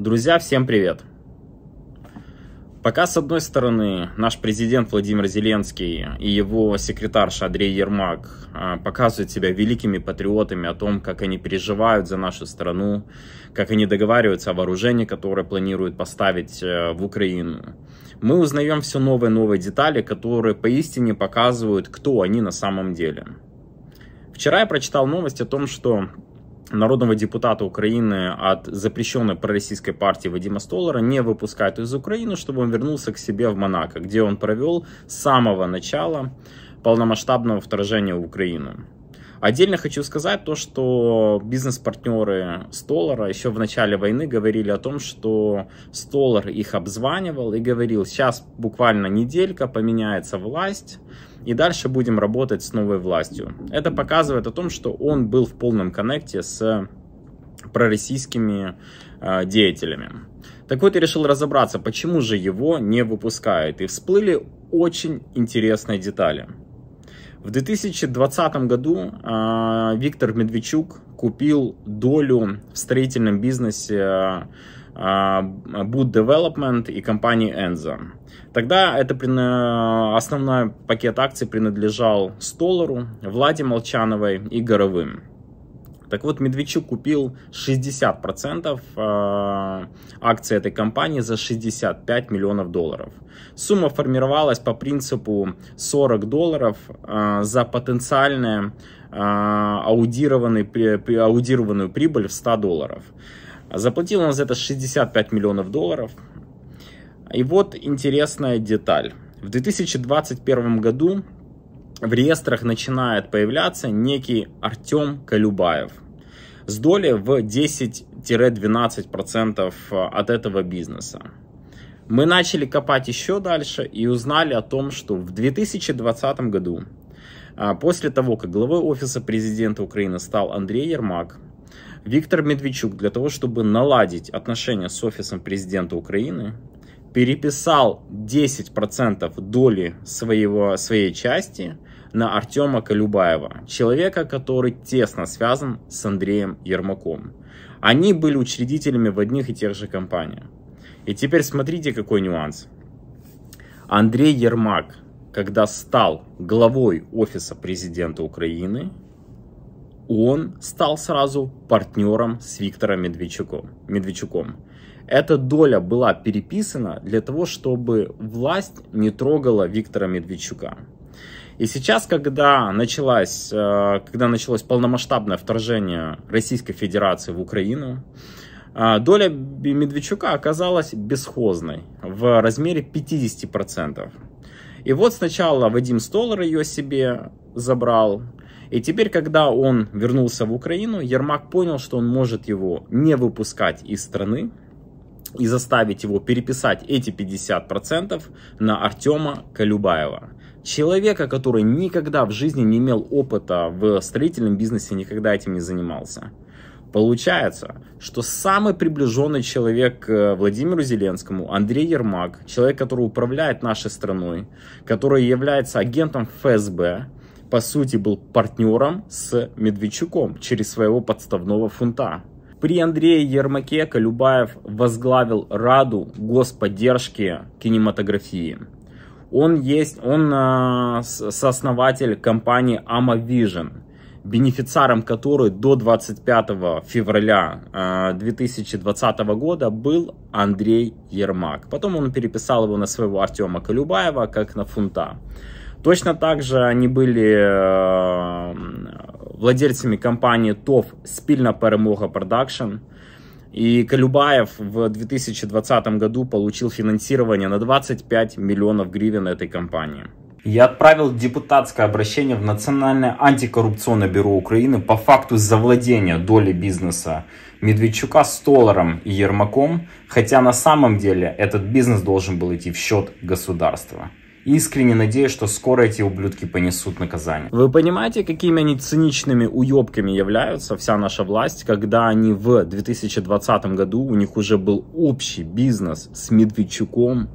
Друзья, всем привет! Пока, с одной стороны, наш президент Владимир Зеленский и его секретарша Андрей Ермак а, показывают себя великими патриотами о том, как они переживают за нашу страну, как они договариваются о вооружении, которое планируют поставить э, в Украину, мы узнаем все новые новые детали, которые поистине показывают, кто они на самом деле. Вчера я прочитал новость о том, что народного депутата Украины от запрещенной пророссийской партии Вадима Столара не выпускают из Украины, чтобы он вернулся к себе в Монако, где он провел с самого начала полномасштабного вторжения в Украину. Отдельно хочу сказать то, что бизнес-партнеры Столара еще в начале войны говорили о том, что Столар их обзванивал и говорил, сейчас буквально неделька поменяется власть, и дальше будем работать с новой властью. Это показывает о том, что он был в полном коннекте с пророссийскими э, деятелями. Так вот, я решил разобраться, почему же его не выпускают. И всплыли очень интересные детали. В 2020 году э, Виктор Медведчук, купил долю в строительном бизнесе а, а, Boot Development и компании Enzo. Тогда это основной пакет акций принадлежал Столару, Владе Молчановой и Горовым. Так вот, Медведчук купил 60% э, акций этой компании за 65 миллионов долларов. Сумма формировалась по принципу 40 долларов э, за потенциальную э, аудированную прибыль в 100 долларов. Заплатил он за это 65 миллионов долларов. И вот интересная деталь. В 2021 году в реестрах начинает появляться некий Артем Колюбаев с долей в 10-12% э, от этого бизнеса. Мы начали копать еще дальше и узнали о том, что в 2020 году, э, после того, как главой Офиса Президента Украины стал Андрей Ермак, Виктор Медведчук для того, чтобы наладить отношения с Офисом Президента Украины, переписал 10% доли своего, своей части – на Артема Колюбаева, человека, который тесно связан с Андреем Ермаком. Они были учредителями в одних и тех же компаниях. И теперь смотрите, какой нюанс. Андрей Ермак, когда стал главой Офиса президента Украины, он стал сразу партнером с Виктором Медведчуком. Медведчуком. Эта доля была переписана для того, чтобы власть не трогала Виктора Медведчука. И сейчас, когда, началась, э, когда началось полномасштабное вторжение Российской Федерации в Украину, э, доля Медведчука оказалась бесхозной в размере 50%. И вот сначала Вадим Столар ее себе забрал, и теперь, когда он вернулся в Украину, Ермак понял, что он может его не выпускать из страны и заставить его переписать эти 50% на Артема Колюбаева человека, который никогда в жизни не имел опыта в строительном бизнесе, никогда этим не занимался. Получается, что самый приближенный человек к э, Владимиру Зеленскому, Андрей Ермак, человек, который управляет нашей страной, который является агентом ФСБ, по сути был партнером с Медведчуком через своего подставного фунта. При Андрее Ермаке Колюбаев возглавил Раду господдержки кинематографии. Он есть, он э, сооснователь компании AmaVision, бенефициаром которой до 25 февраля э, а, 2020 года был Андрей Ермак. Потом он переписал его на своего Артема Колюбаева, как на фунта. Точно так же они были э, а, владельцями компании ТОВ спильна перемога продакшн», и Колюбаев в 2020 году получил финансирование на 25 миллионов гривен этой компании. Я отправил депутатское обращение в Национальное антикоррупционное бюро Украины по факту завладения доли бизнеса Медведчука с Толлером и Ермаком, хотя на самом деле этот бизнес должен был идти в счет государства. Искренне надеюсь, что скоро эти ублюдки понесут наказание. Вы понимаете, какими они циничными уебками являются, вся наша власть, когда они в 2020 году, у них уже был общий бизнес с Медведчуком,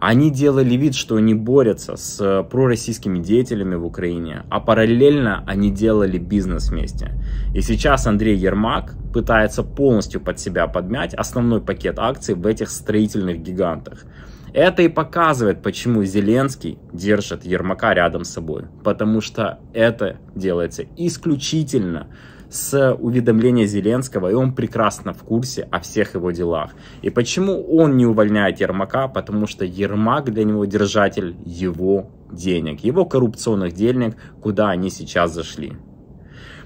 они делали вид, что они борются с э, пророссийскими деятелями в Украине, а параллельно они делали бизнес вместе. И сейчас Андрей Ермак пытается полностью под себя подмять основной пакет акций в этих строительных гигантах. Это и показывает, почему Зеленский держит Ермака рядом с собой. Потому что это делается исключительно с уведомления Зеленского, и он прекрасно в курсе о всех его делах. И почему он не увольняет Ермака? Потому что Ермак для него держатель его денег, его коррупционных денег, куда они сейчас зашли.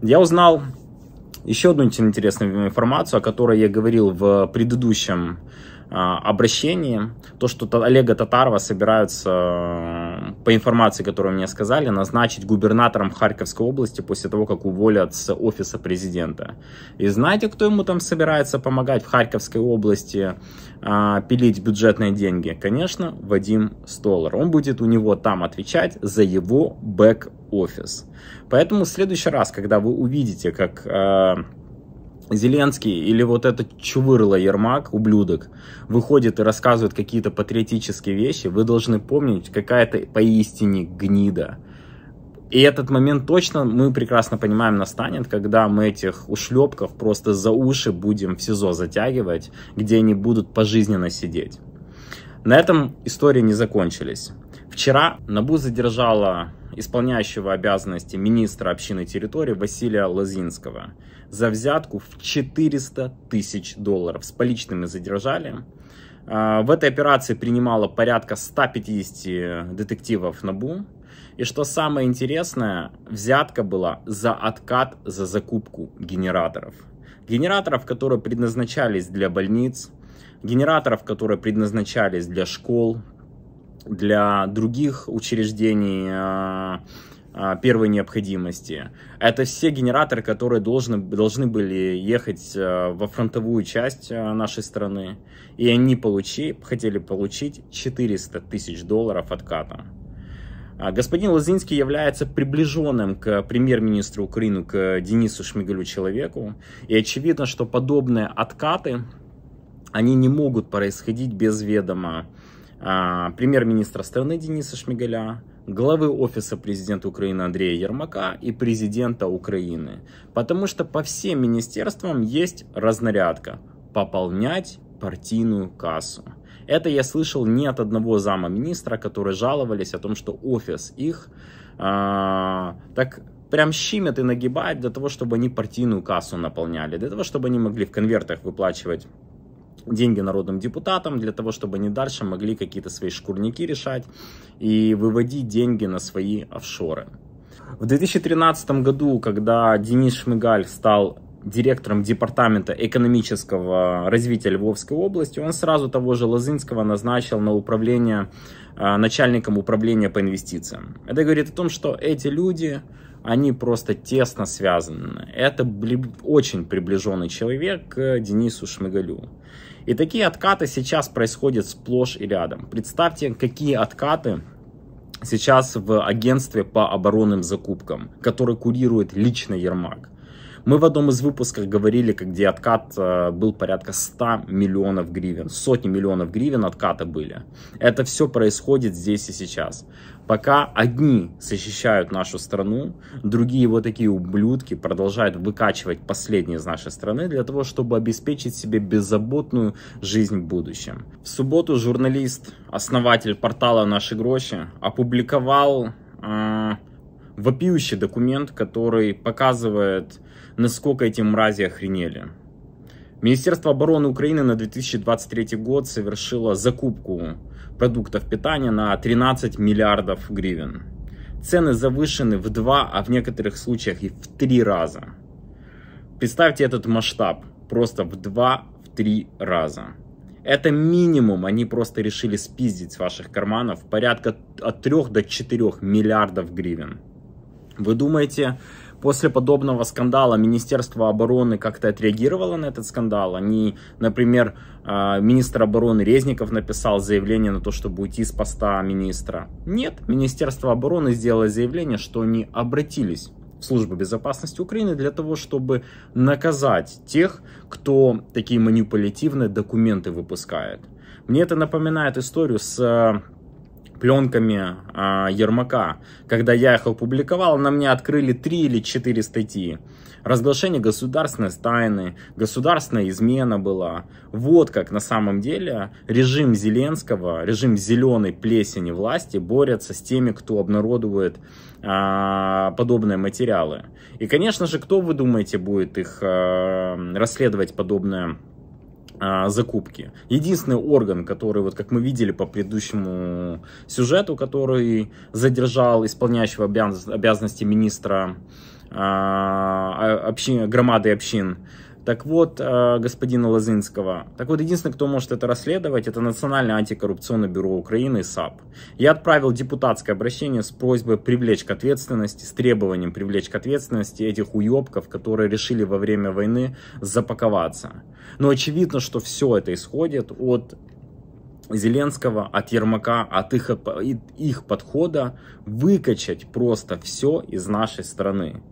Я узнал еще одну интересную информацию, о которой я говорил в предыдущем а, обращением, то, что Олега Татарова собираются, э, по информации, которую мне сказали, назначить губернатором Харьковской области после того, как уволят с офиса президента. И знаете, кто ему там собирается помогать в Харьковской области а, пилить бюджетные деньги? Конечно, Вадим Столар. Он будет у него там отвечать за его бэк-офис. Поэтому в следующий раз, когда вы увидите, как... А, Зеленский или вот этот чувырло Ермак, ублюдок, выходит и рассказывает какие-то патриотические вещи, вы должны помнить, какая-то поистине гнида. И этот момент точно мы прекрасно понимаем настанет, когда мы этих ушлепков просто за уши будем в СИЗО затягивать, где они будут пожизненно сидеть. На этом истории не закончились. Вчера НАБУ задержала исполняющего обязанности министра общины территории Василия Лозинского за взятку в 400 тысяч долларов. С поличными задержали. А, в этой операции принимало порядка 150 детективов НАБУ. И что самое интересное, взятка была за откат за закупку генераторов. Генераторов, которые предназначались для больниц, генераторов, которые предназначались для школ, для других учреждений э, э, первой необходимости. Это все генераторы, которые должны, должны были ехать э, во фронтовую часть нашей страны. И они получи, хотели получить 400 тысяч долларов отката. Господин Лозинский является приближенным к премьер-министру Украины, к Денису Шмигалю человеку. И очевидно, что подобные откаты, они не могут происходить без ведома а, премьер-министра страны Дениса Шмигаля, главы Офиса президента Украины Андрея Ермака и президента Украины. Потому что по всем министерствам есть разнарядка – пополнять партийную кассу. Это я слышал не от одного зама министра, которые жаловались о том, что офис их а, так прям щимят и нагибает для того, чтобы они партийную кассу наполняли, для того, чтобы они могли в конвертах выплачивать деньги народным депутатам для того, чтобы они дальше могли какие-то свои шкурники решать и выводить деньги на свои офшоры. В 2013 году, когда Денис Шмыгаль стал директором департамента экономического развития Львовской области, он сразу того же Лозынского назначил на управление э, начальником управления по инвестициям. Это говорит о том, что эти люди они просто тесно связаны. Это очень приближенный человек к Денису Шмыгалю. И такие откаты сейчас происходят сплошь и рядом. Представьте, какие откаты сейчас в агентстве по оборонным закупкам, который курирует лично Ермак. Мы в одном из выпусков говорили, где откат э, был порядка 100 миллионов гривен. Сотни миллионов гривен отката были. Это все происходит здесь и сейчас. Пока одни защищают нашу страну, другие вот такие ублюдки продолжают выкачивать последние из нашей страны для того, чтобы обеспечить себе беззаботную жизнь в будущем. В субботу журналист, основатель портала «Наши гроши» опубликовал э, вопиющий документ, который показывает, насколько эти мрази охренели. Министерство обороны Украины на 2023 год совершило закупку продуктов питания на 13 миллиардов гривен. Цены завышены в два, а в некоторых случаях и в три раза. Представьте этот масштаб, просто в два, в три раза. Это минимум, они просто решили спиздить с ваших карманов порядка от 3 до 4 миллиардов гривен. Вы думаете, После подобного скандала Министерство обороны как-то отреагировало на этот скандал. Они, например, э, министр обороны Резников написал заявление на то, чтобы уйти с поста министра. Нет, Министерство обороны сделало заявление, что они обратились в Службу безопасности Украины для того, чтобы наказать тех, кто такие манипулятивные документы выпускает. Мне это напоминает историю с э, пленками э, Ермака. Когда я их опубликовал, на мне открыли три или четыре статьи. Разглашение государственной тайны, государственная измена была. Вот как на самом деле режим Зеленского, режим зеленой плесени власти борется с теми, кто обнародует э, подобные материалы. И, конечно же, кто, вы думаете, будет их э, расследовать подобное? А, закупки. Единственный орган, который, вот как мы видели по предыдущему сюжету, который задержал исполняющего обяз... обязанности министра а, общин, громады общин, так вот, э, господина Лозинского, так вот, единственный, кто может это расследовать, это Национальное антикоррупционное бюро Украины, САП. Я отправил депутатское обращение с просьбой привлечь к ответственности, с требованием привлечь к ответственности этих уебков, которые решили во время войны запаковаться. Но очевидно, что все это исходит от Зеленского, от Ермака, от их, их подхода выкачать просто все из нашей страны.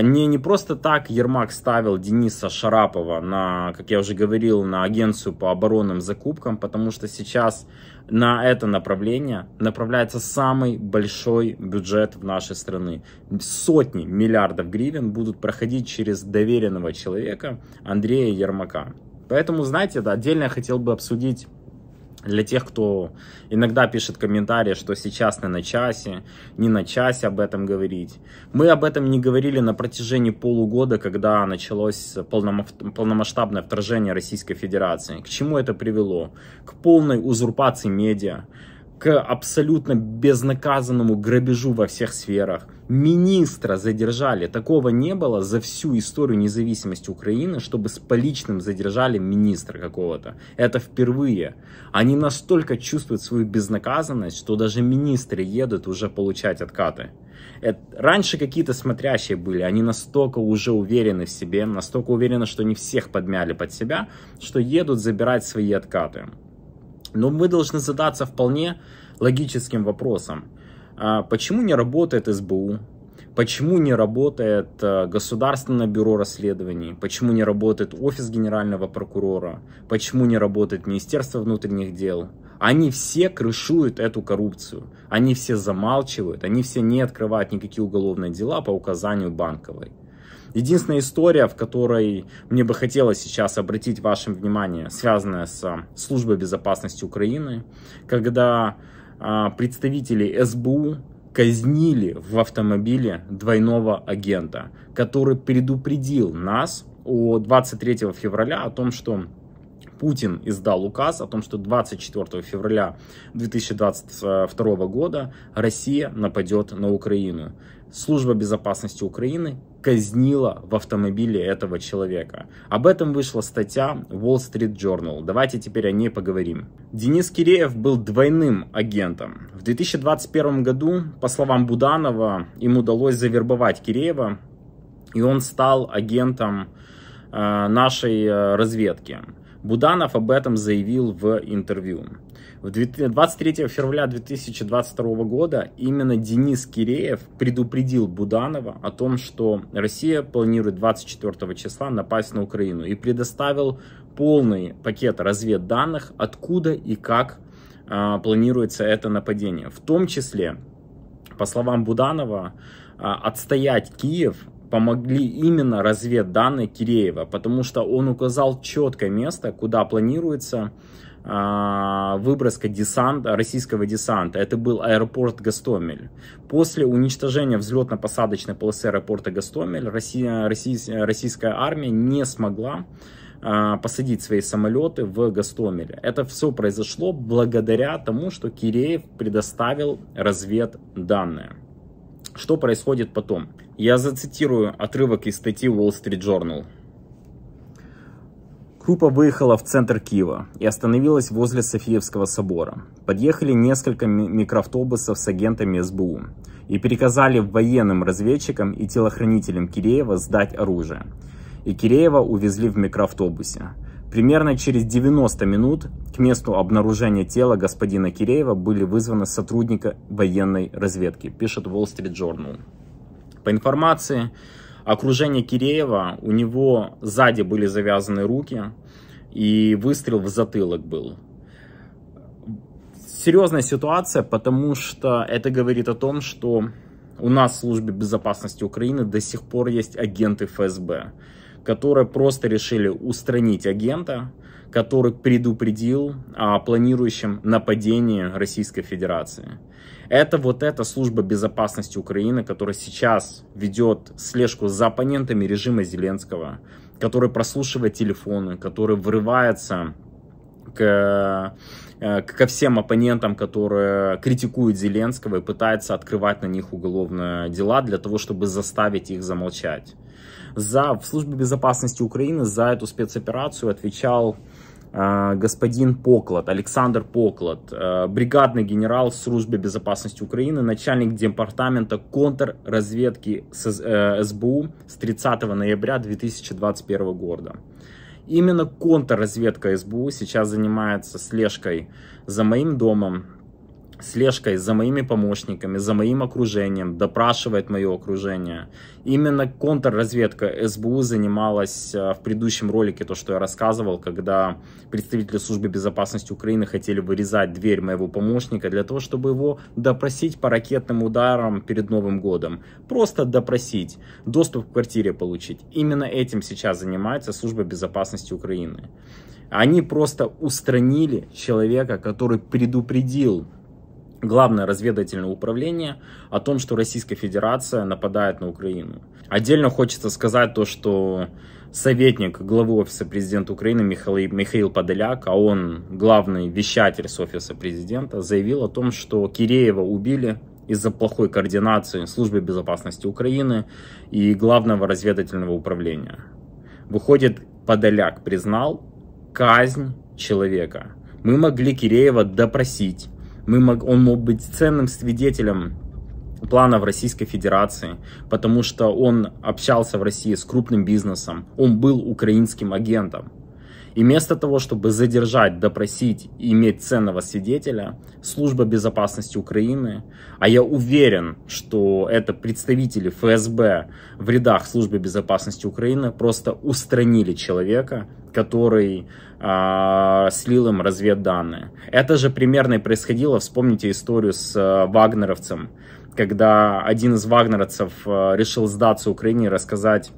Не, не просто так Ермак ставил Дениса Шарапова на, как я уже говорил, на агенцию по оборонным закупкам, потому что сейчас на это направление направляется самый большой бюджет в нашей страны. Сотни миллиардов гривен будут проходить через доверенного человека Андрея Ермака. Поэтому, знаете, да, отдельно я хотел бы обсудить для тех, кто иногда пишет комментарии, что сейчас не на часе, не на часе об этом говорить. Мы об этом не говорили на протяжении полугода, когда началось полномасштабное вторжение Российской Федерации. К чему это привело? К полной узурпации медиа, к абсолютно безнаказанному грабежу во всех сферах. Министра задержали. Такого не было за всю историю независимости Украины, чтобы с поличным задержали министра какого-то. Это впервые. Они настолько чувствуют свою безнаказанность, что даже министры едут уже получать откаты. Это... Раньше какие-то смотрящие были, они настолько уже уверены в себе, настолько уверены, что не всех подмяли под себя, что едут забирать свои откаты. Но мы должны задаться вполне логическим вопросом. А почему не работает СБУ? Почему не работает э, Государственное бюро расследований? Почему не работает Офис Генерального прокурора? Почему не работает Министерство внутренних дел? Они все крышуют эту коррупцию. Они все замалчивают, они все не открывают никакие уголовные дела по указанию банковой. Единственная история, в которой мне бы хотелось сейчас обратить ваше внимание, связанная с а, службой безопасности Украины, когда а, представители СБУ казнили в автомобиле двойного агента, который предупредил нас о 23 февраля о том, что Путин издал указ о том, что 24 февраля 2022 года Россия нападет на Украину. Служба безопасности Украины казнила в автомобиле этого человека. Об этом вышла статья Wall Street Journal. Давайте теперь о ней поговорим. Денис Киреев был двойным агентом. В 2021 году, по словам Буданова, им удалось завербовать Киреева, и он стал агентом э, нашей э, разведки. Буданов об этом заявил в интервью. 23 февраля 2022 года именно Денис Киреев предупредил Буданова о том, что Россия планирует 24 числа напасть на Украину и предоставил полный пакет разведданных, откуда и как а, планируется это нападение. В том числе, по словам Буданова, а, отстоять Киев помогли именно разведданные Киреева, потому что он указал четкое место, куда планируется а, выброска десанта, российского десанта. Это был аэропорт Гастомель. После уничтожения взлетно-посадочной полосы аэропорта Гастомель Россия, Россия, российская армия не смогла а, посадить свои самолеты в Гастомеле. Это все произошло благодаря тому, что Киреев предоставил разведданные. Что происходит потом? Я зацитирую отрывок из статьи Wall Street Journal. Группа выехала в центр Киева и остановилась возле Софиевского собора. Подъехали несколько микроавтобусов с агентами СБУ и приказали военным разведчикам и телохранителям Киреева сдать оружие. И Киреева увезли в микроавтобусе. Примерно через 90 минут к месту обнаружения тела господина Киреева были вызваны сотрудника военной разведки, пишет Wall Street Journal. По информации окружения Киреева, у него сзади были завязаны руки и выстрел в затылок был. Серьезная ситуация, потому что это говорит о том, что у нас в службе безопасности Украины до сих пор есть агенты ФСБ которые просто решили устранить агента, который предупредил о планирующем нападении Российской Федерации. Это вот эта служба безопасности Украины, которая сейчас ведет слежку за оппонентами режима Зеленского, который прослушивает телефоны, который врывается к, э, ко всем оппонентам, которые критикуют Зеленского и пытается открывать на них уголовные дела для того, чтобы заставить их замолчать. За, в безопасности Украины за эту спецоперацию отвечал а, господин Поклад, Александр Поклад, а, бригадный генерал Службы безопасности Украины, начальник департамента контрразведки СБУ с 30 э, ноября 2021 года. Именно контрразведка СБУ сейчас занимается слежкой за моим домом, слежкой за моими помощниками, за моим окружением, допрашивает мое окружение. Именно контрразведка СБУ занималась э, в предыдущем ролике, то, что я рассказывал, когда представители службы безопасности Украины хотели вырезать дверь моего помощника для того, чтобы его допросить по ракетным ударам перед Новым годом. Просто допросить, доступ к квартире получить. Именно этим сейчас занимается служба безопасности Украины. Они просто устранили человека, который предупредил Главное разведывательное управление о том, что Российская Федерация нападает на Украину. Отдельно хочется сказать то, что советник главы Офиса Президента Украины Михаил, Михаил Подоляк, а он главный вещатель с Офиса Президента, заявил о том, что Киреева убили из-за плохой координации Службы безопасности Украины и Главного разведывательного управления. Выходит, Подоляк признал казнь человека. Мы могли Киреева допросить, мы мог, он мог быть ценным свидетелем планов Российской Федерации, потому что он общался в России с крупным бизнесом, он был украинским агентом. И вместо того, чтобы задержать, допросить и иметь ценного свидетеля, служба безопасности Украины, а я уверен, что это представители ФСБ в рядах службы безопасности Украины, просто устранили человека, который э, слил им разведданные. Это же примерно и происходило, вспомните историю с э, вагнеровцем, когда один из вагнеровцев э, решил сдаться Украине и рассказать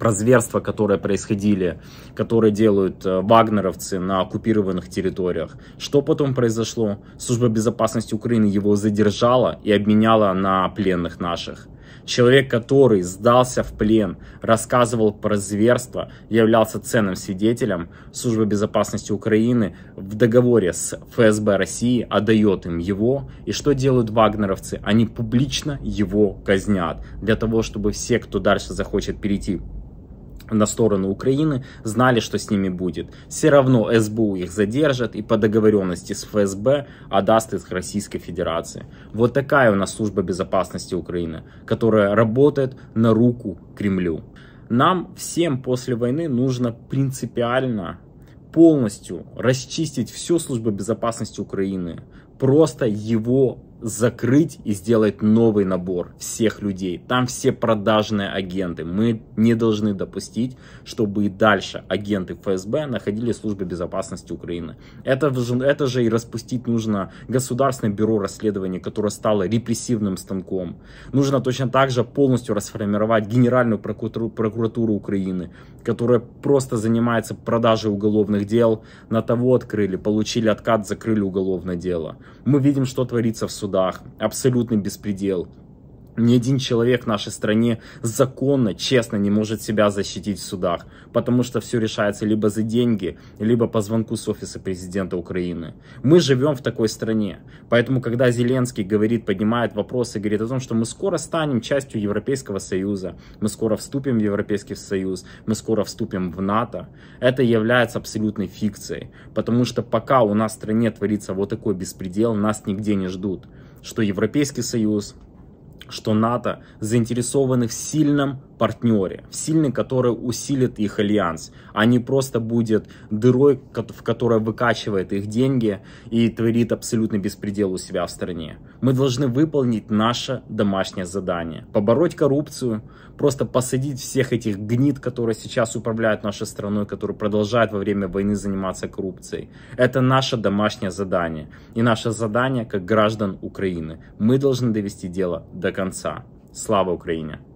про зверства, которые происходили, которые делают э, вагнеровцы на оккупированных территориях. Что потом произошло? Служба безопасности Украины его задержала и обменяла на пленных наших. Человек, который сдался в плен, рассказывал про зверство, являлся ценным свидетелем, Служба безопасности Украины в договоре с ФСБ России отдает им его. И что делают вагнеровцы? Они публично его казнят для того, чтобы все, кто дальше захочет перейти на сторону Украины, знали, что с ними будет. Все равно СБУ их задержит и по договоренности с ФСБ отдаст их Российской Федерации. Вот такая у нас служба безопасности Украины, которая работает на руку Кремлю. Нам всем после войны нужно принципиально полностью расчистить всю службу безопасности Украины, просто его закрыть и сделать новый набор всех людей. Там все продажные агенты. Мы не должны допустить, чтобы и дальше агенты ФСБ находили службы безопасности Украины. Это, это же и распустить нужно Государственное бюро расследований, которое стало репрессивным станком. Нужно точно так же полностью расформировать Генеральную прокуратуру, прокуратуру Украины, которая просто занимается продажей уголовных дел. На того открыли, получили откат, закрыли уголовное дело. Мы видим, что творится в суде судах, абсолютный беспредел. Ни один человек в нашей стране законно, честно не может себя защитить в судах, потому что все решается либо за деньги, либо по звонку с офиса президента Украины. Мы живем в такой стране, поэтому когда Зеленский говорит, поднимает вопросы, говорит о том, что мы скоро станем частью Европейского Союза, мы скоро вступим в Европейский Союз, мы скоро вступим в НАТО, это является абсолютной фикцией, потому что пока у нас в стране творится вот такой беспредел, нас нигде не ждут, что Европейский Союз, что НАТО заинтересованы в сильном партнере, в сильный, который усилит их альянс, а не просто будет дырой, в которой выкачивает их деньги и творит абсолютно беспредел у себя в стране. Мы должны выполнить наше домашнее задание. Побороть коррупцию, просто посадить всех этих гнид, которые сейчас управляют нашей страной, которые продолжают во время войны заниматься коррупцией. Это наше домашнее задание. И наше задание как граждан Украины. Мы должны довести дело до до конца. Слава Украине!